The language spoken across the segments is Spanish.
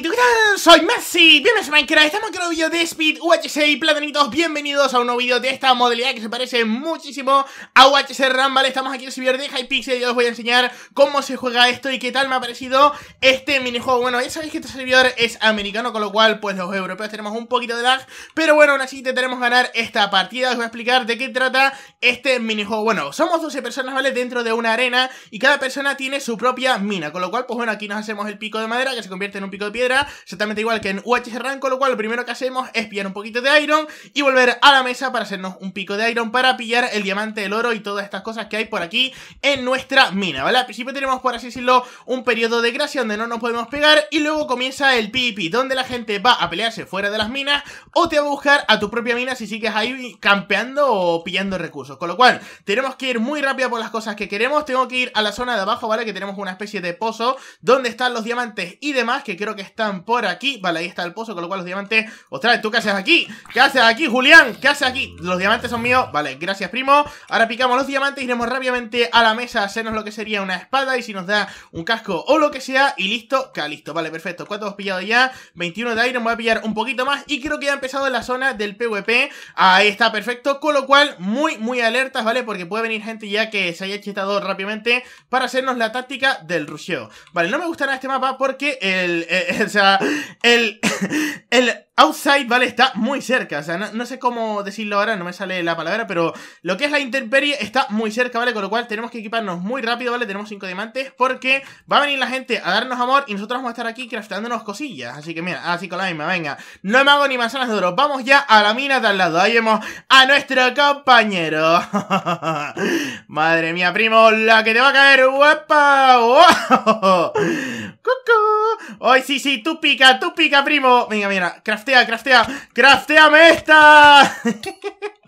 に行ってく Soy Messi, bienvenidos a Minecraft, estamos en un vídeo de Speed UHC y Platanitos, bienvenidos a un nuevo vídeo de esta modalidad que se parece muchísimo a UHC RAM, ¿vale? Estamos aquí en el de Hypixel y os voy a enseñar cómo se juega esto y qué tal me ha parecido este minijuego Bueno, ya sabéis que este servidor es americano, con lo cual, pues los europeos tenemos un poquito de lag Pero bueno, aún así intentaremos ganar esta partida, os voy a explicar de qué trata este minijuego Bueno, somos 12 personas, ¿vale? Dentro de una arena y cada persona tiene su propia mina Con lo cual, pues bueno, aquí nos hacemos el pico de madera que se convierte en un pico de piedra se igual que en UHS Rank, con lo cual lo primero que hacemos es pillar un poquito de iron y volver a la mesa para hacernos un pico de iron para pillar el diamante, el oro y todas estas cosas que hay por aquí en nuestra mina, ¿vale? Al principio tenemos, por así decirlo, un periodo de gracia donde no nos podemos pegar y luego comienza el PvP, donde la gente va a pelearse fuera de las minas o te va a buscar a tu propia mina si sigues ahí campeando o pillando recursos, con lo cual tenemos que ir muy rápido por las cosas que queremos, tengo que ir a la zona de abajo, ¿vale? Que tenemos una especie de pozo donde están los diamantes y demás, que creo que están por ahí aquí. Vale, ahí está el pozo, con lo cual los diamantes... ¡Ostras! ¿Tú qué haces aquí? ¿Qué haces aquí, Julián? ¿Qué haces aquí? Los diamantes son míos. Vale, gracias, primo. Ahora picamos los diamantes, iremos rápidamente a la mesa a hacernos lo que sería una espada y si nos da un casco o lo que sea y listo, que listo. Vale, perfecto. Cuatro hemos pillado ya. 21 de iron, voy a pillar un poquito más y creo que ya ha empezado en la zona del PvP. Ahí está, perfecto. Con lo cual, muy, muy alertas, ¿vale? Porque puede venir gente ya que se haya chetado rápidamente para hacernos la táctica del rusheo. Vale, no me gusta nada este mapa porque el... Eh, o sea, el, el outside, ¿vale? Está muy cerca. O sea, no, sé cómo decirlo ahora, no me sale la palabra, pero lo que es la intemperie está muy cerca, ¿vale? Con lo cual tenemos que equiparnos muy rápido, ¿vale? Tenemos cinco diamantes porque va a venir la gente a darnos amor y nosotros vamos a estar aquí craftándonos cosillas. Así que mira, así con la misma, venga. No me hago ni manzanas de oro. Vamos ya a la mina de al lado. Ahí vemos a nuestro compañero. Madre mía, primo, la que te va a caer. ¡Guapa! ¡Cucu! ¡Ay, sí, sí! ¡Tú pica, tú pica, primo! Venga, mira, craftea, craftea. ¡Crafteame esta!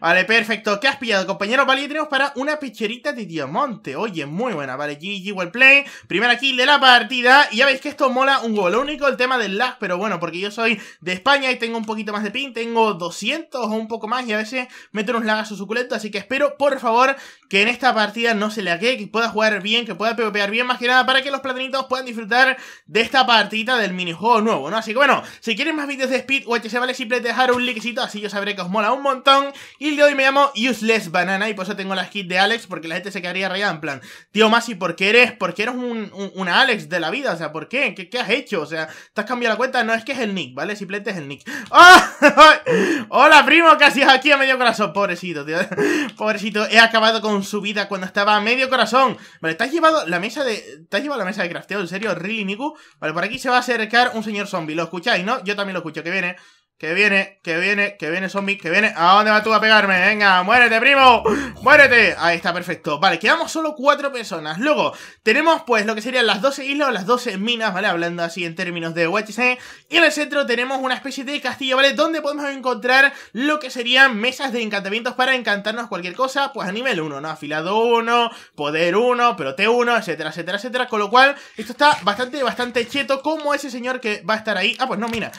Vale, perfecto. ¿Qué has pillado, compañero? Vale, y tenemos para una pecherita de diamante. Oye, muy buena. Vale, GG, well play. Primera kill de la partida. Y ya veis que esto mola un gol. Lo único el tema del lag, pero bueno, porque yo soy de España y tengo un poquito más de pin. Tengo 200 o un poco más y a veces meto unos lagazos suculentos. Así que espero, por favor, que en esta partida no se le lague, que pueda jugar bien, que pueda pvpear bien. Más que nada para que los platinitos puedan disfrutar de esta partida del minijuego nuevo, ¿no? Así que bueno, si quieren más vídeos de Speed o se vale, simple dejar un likecito. Así yo sabré que os mola un montón. Y el de hoy me llamo Useless Banana y por eso tengo la skin de Alex, porque la gente se quedaría rayada en plan, tío Masi, ¿por qué eres, por eres un, Alex de la vida? O sea, ¿por qué? qué? has hecho? O sea, ¿te has cambiado la cuenta? No, es que es el nick, ¿vale? Simplemente es el nick. ¡Ah! Hola, primo, ¿qué haces aquí a medio corazón? Pobrecito, tío. Pobrecito, he acabado con su vida cuando estaba a medio corazón. Vale, ¿te has llevado la mesa de, te has llevado la mesa de crafteo? ¿En serio? ¿Really, Niku? Vale, por aquí se va a acercar un señor zombie. ¿Lo escucháis, no? Yo también lo escucho, que viene. Que viene, que viene, que viene zombie, que viene. ¿A dónde vas tú a pegarme? Venga, muérete, primo. Muérete. Ahí está, perfecto. Vale, quedamos solo cuatro personas. Luego, tenemos pues lo que serían las 12 islas o las 12 minas, ¿vale? Hablando así en términos de UHC. Y en el centro tenemos una especie de castillo, ¿vale? Donde podemos encontrar lo que serían mesas de encantamientos para encantarnos cualquier cosa. Pues a nivel 1, ¿no? Afilado 1, poder 1, prote 1, etcétera, etcétera, etcétera. Con lo cual, esto está bastante, bastante cheto. Como ese señor que va a estar ahí. Ah, pues no, mira.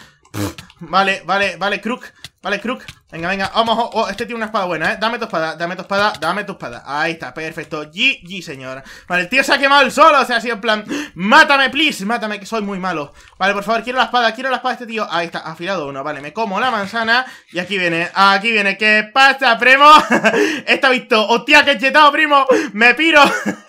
Vale, vale, vale, Crook. Vale, Crook. Venga, venga. Vamos, oh, oh, este tiene una espada buena, ¿eh? Dame tu espada, dame tu espada, dame tu espada. Ahí está, perfecto. GG, señor. Vale, el tío se ha quemado solo. O sea, ha sido en plan... Mátame, please. Mátame, que soy muy malo. Vale, por favor, quiero la espada, quiero la espada de este tío. Ahí está, afilado uno. Vale, me como la manzana. Y aquí viene, aquí viene. ¿Qué pasa, primo? Está visto. Hostia, que chetado, primo. Me piro.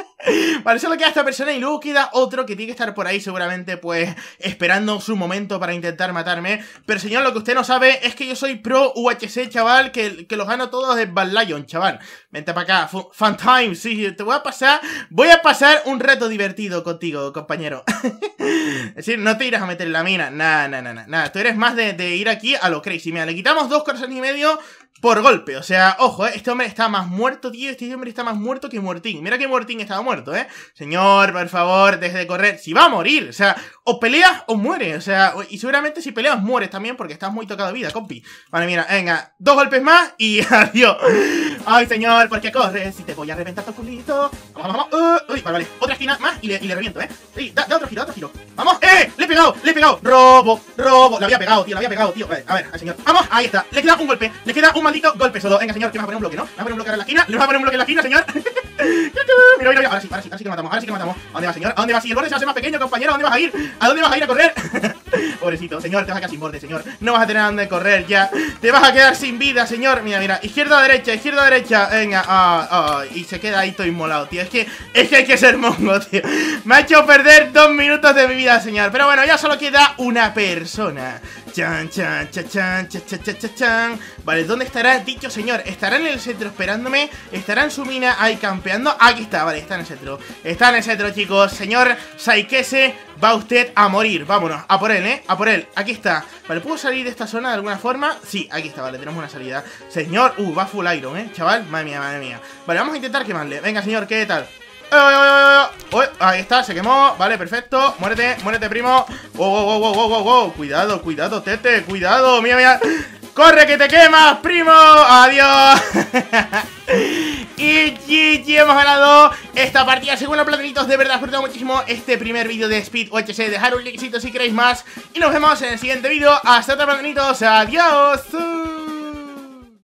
Vale, solo queda esta persona y luego queda otro que tiene que estar por ahí seguramente, pues, esperando su momento para intentar matarme. Pero señor, lo que usted no sabe es que yo soy pro UHC, chaval, que, que los gano todos de Bad chaval. Vente para acá, Fun Time, sí, te voy a pasar, voy a pasar un reto divertido contigo, compañero. es decir, no te irás a meter en la mina, nada, nada, nada, nada. Tú eres más de, de ir aquí a lo crazy. Mira, le quitamos dos corazones y medio por golpe. O sea, ojo, ¿eh? este hombre está más muerto, tío. Este hombre está más muerto que Muertín. Mira que Mortín estaba muerto, ¿eh? Señor, por favor, deje de correr. Si va a morir, o sea, o peleas o mueres. O sea, y seguramente si peleas mueres también porque estás muy tocado de vida, compi. Vale, mira, venga, dos golpes más y adiós. Ay, señor, ¿por qué corres? Si te voy a reventar tu culito. Vamos, vamos, vamos. Uh, uy, vale, vale. Otra esquina más y le, y le reviento, ¿eh? Sí, da, otro giro, otro giro. Vamos, ¡eh! Le he pegado, le he pegado. Robo, robo. Le había pegado, tío, ¡Lo había pegado, tío. Vale, a ver, al señor. Vamos, ahí está. Le queda un golpe, le queda un mal golpe solo. Venga, señor, que me va a poner un bloque, ¿no? Me va a poner un bloque en la esquina. Le va a poner un bloque en la esquina, señor. mira, mira, mira. Ahora sí, ahora sí, ahora sí que lo matamos. Ahora sí que lo matamos. ¿A dónde va, señor? ¿A dónde vas? Si el borde se hace más pequeño, compañero, ¿a dónde vas a ir? ¿A dónde vas a ir a correr? Pobrecito, señor, te vas a quedar sin borde, señor No vas a tener dónde correr ya Te vas a quedar sin vida, señor Mira, mira, izquierda, derecha, izquierda, a derecha Venga, ah, ah y se queda ahí todo inmolado, tío Es que, es que hay que ser mongo, tío Me ha hecho perder dos minutos de mi vida, señor Pero bueno, ya solo queda una persona Chan, chan, chan, chan, chan, chan, chan, chan Vale, ¿dónde estará dicho señor? ¿Estará en el centro esperándome? ¿Estará en su mina ahí campeando? Aquí está, vale, está en el centro Está en el centro, chicos Señor Saikese Va usted a morir, vámonos, a por él, ¿eh? A por él, aquí está Vale, ¿puedo salir de esta zona de alguna forma? Sí, aquí está, vale, tenemos una salida Señor, uh, va full iron, ¿eh? Chaval, madre mía, madre mía Vale, vamos a intentar quemarle Venga, señor, ¿qué tal? Eh, eh, eh, ahí está, se quemó, vale, perfecto Muérete, muérete, primo wow, wow, wow, wow, wow, Cuidado, cuidado, tete, cuidado Mira, mira, corre que te quemas, primo Adiós Y GG hemos ganado esta partida Según los platanitos, de verdad disfrutado muchísimo este primer vídeo de Speed OHC Dejar un likecito si queréis más Y nos vemos en el siguiente vídeo Hasta otra platinitos. adiós